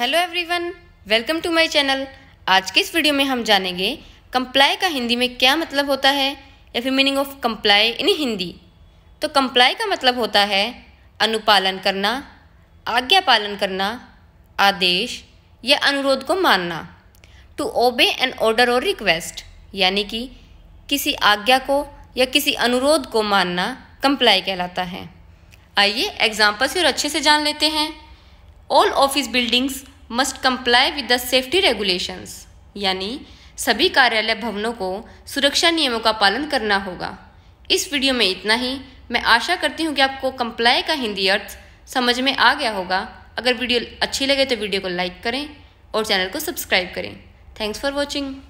hello everyone welcome to my channel आज के इस वीडियो में हम जानेंगे कंप्लाई का हिंदी में क्या मतलब होता है या फिर meaning of comply in Hindi तो कंप्लाई का मतलब होता है अनुपालन करना आज्ञा पालन करना आदेश या अनुरोध को मानना टू ओबे एन ऑर्डर और रिक्वेस्ट यानी कि किसी आज्ञा को या किसी अनुरोध को मानना कंप्लाई कहलाता है आइए एग्जाम्पल से और अच्छे से जान लेते हैं all office buildings must comply with the safety regulations यानी सभी कार्यालय भवनों को सुरक्षा नियमों का पालन करना होगा इस वीडियो में इतना ही मैं आशा करती हूँ कि आपको कंप्लाई का हिंदी अर्थ समझ में आ गया होगा अगर वीडियो अच्छी लगे तो वीडियो को लाइक करें और चैनल को सब्सक्राइब करें थैंक्स फॉर वॉचिंग